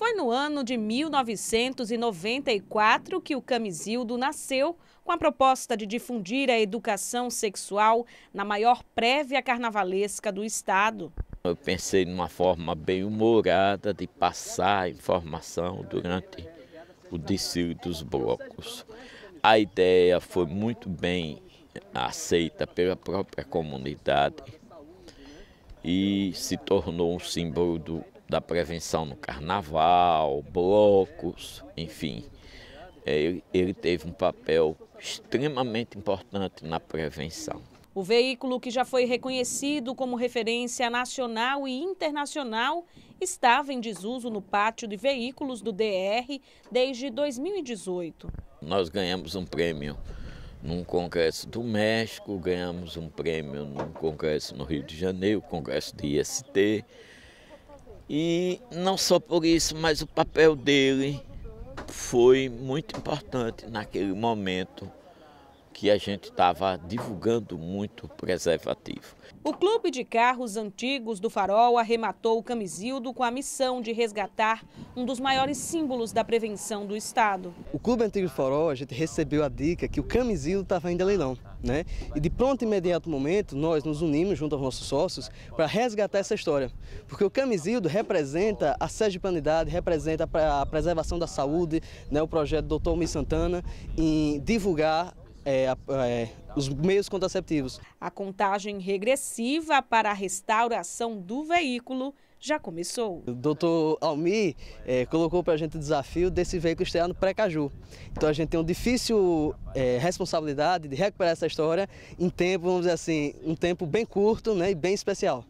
Foi no ano de 1994 que o Camisildo nasceu com a proposta de difundir a educação sexual na maior prévia carnavalesca do estado. Eu pensei numa forma bem humorada de passar informação durante o desfile dos blocos. A ideia foi muito bem aceita pela própria comunidade e se tornou um símbolo do da prevenção no carnaval, blocos, enfim. É, ele, ele teve um papel extremamente importante na prevenção. O veículo, que já foi reconhecido como referência nacional e internacional, estava em desuso no pátio de veículos do DR desde 2018. Nós ganhamos um prêmio num congresso do México, ganhamos um prêmio num congresso no Rio de Janeiro, congresso de IST. E não só por isso, mas o papel dele foi muito importante naquele momento que a gente estava divulgando muito preservativo. O Clube de Carros Antigos do Farol arrematou o Camisildo com a missão de resgatar um dos maiores símbolos da prevenção do Estado. O Clube Antigo do Farol, a gente recebeu a dica que o Camisildo estava ainda leilão. Né? E de pronto e imediato momento, nós nos unimos junto aos nossos sócios para resgatar essa história. Porque o Camisildo representa a sergipanidade, representa a preservação da saúde, né? o projeto do Dr. Mi Santana em divulgar é, é, os meios contraceptivos. A contagem regressiva para a restauração do veículo já começou. O doutor Almi é, colocou para a gente o desafio desse veículo estrear no Precaju. Então a gente tem uma difícil é, responsabilidade de recuperar essa história em tempo, vamos dizer assim, um tempo bem curto né, e bem especial.